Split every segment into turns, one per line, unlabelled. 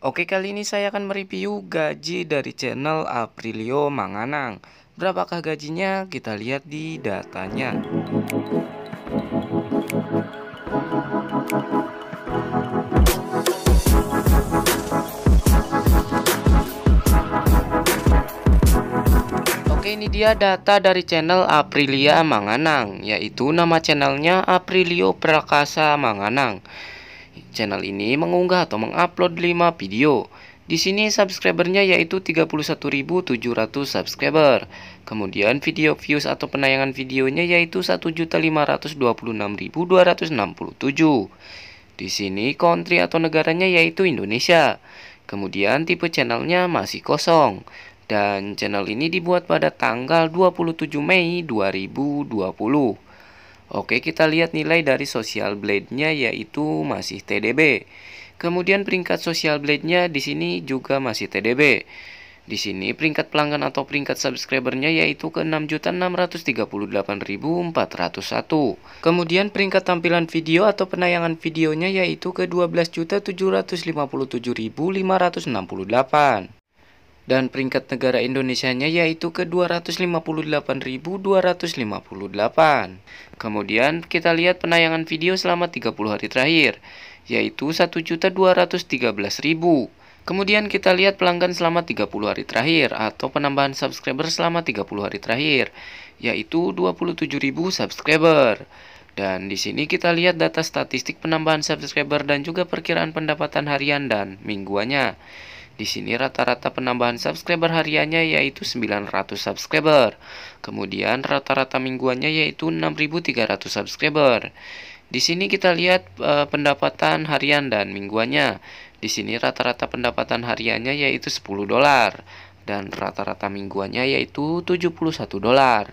Oke kali ini saya akan mereview gaji dari channel Aprilio Manganang Berapakah gajinya kita lihat di datanya Oke ini dia data dari channel Aprilia Manganang Yaitu nama channelnya Aprilio Prakasa Manganang Channel ini mengunggah atau mengupload 5 video. Di sini subscribernya yaitu 31.700 subscriber. Kemudian video views atau penayangan videonya yaitu 1.526.267. Di sini country atau negaranya yaitu Indonesia. Kemudian tipe channelnya masih kosong. Dan channel ini dibuat pada tanggal 27 Mei 2020. Oke, kita lihat nilai dari social blade-nya yaitu masih TDB. Kemudian peringkat social blade-nya di sini juga masih TDB. Di sini peringkat pelanggan atau peringkat subscribernya yaitu ke 6.638.401. Kemudian peringkat tampilan video atau penayangan videonya yaitu ke 12.757.568 dan peringkat negara Indonesianya yaitu ke 258.258. Kemudian kita lihat penayangan video selama 30 hari terakhir yaitu 1.213.000. Kemudian kita lihat pelanggan selama 30 hari terakhir atau penambahan subscriber selama 30 hari terakhir yaitu 27.000 subscriber. Dan di sini kita lihat data statistik penambahan subscriber dan juga perkiraan pendapatan harian dan mingguannya. Di sini rata-rata penambahan subscriber hariannya yaitu 900 subscriber. Kemudian rata-rata mingguannya yaitu 6300 subscriber. Di sini kita lihat e, pendapatan harian dan mingguannya. Di sini rata-rata pendapatan hariannya yaitu 10 dolar dan rata-rata mingguannya yaitu 71 dolar.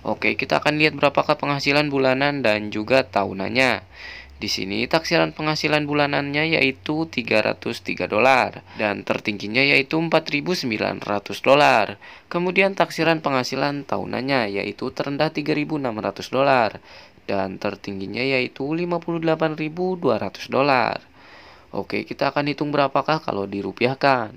Oke, kita akan lihat berapakah penghasilan bulanan dan juga tahunannya. Di sini taksiran penghasilan bulanannya yaitu 303 dolar dan tertingginya yaitu 4.900 dolar. Kemudian taksiran penghasilan tahunannya yaitu terendah 3.600 dolar dan tertingginya yaitu 58.200 dolar. Oke, kita akan hitung berapakah kalau dirupiahkan.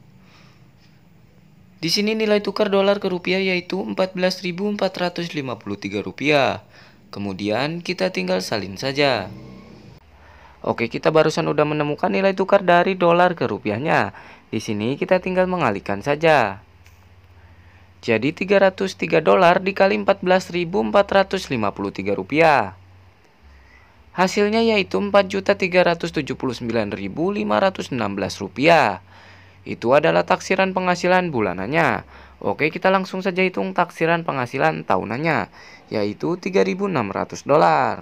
Di sini nilai tukar dolar ke rupiah yaitu 14.453 rupiah. Kemudian kita tinggal salin saja. Oke, kita barusan udah menemukan nilai tukar dari dolar ke rupiahnya. Di sini kita tinggal mengalihkan saja. Jadi 303 dolar dikali 14.453 rupiah. Hasilnya yaitu 4.379.516 rupiah. Itu adalah taksiran penghasilan bulanannya. Oke, kita langsung saja hitung taksiran penghasilan tahunannya, yaitu 3.600 dolar.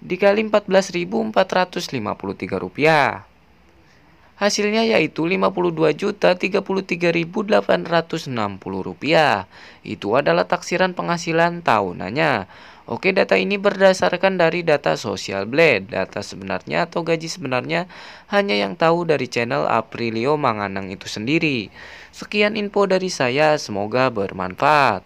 Dikali 14.453 rupiah. Hasilnya yaitu 52.033.860 rupiah. Itu adalah taksiran penghasilan tahunannya. Oke, data ini berdasarkan dari data Social Blade. Data sebenarnya atau gaji sebenarnya hanya yang tahu dari channel Aprilio Manganang itu sendiri. Sekian info dari saya, semoga bermanfaat.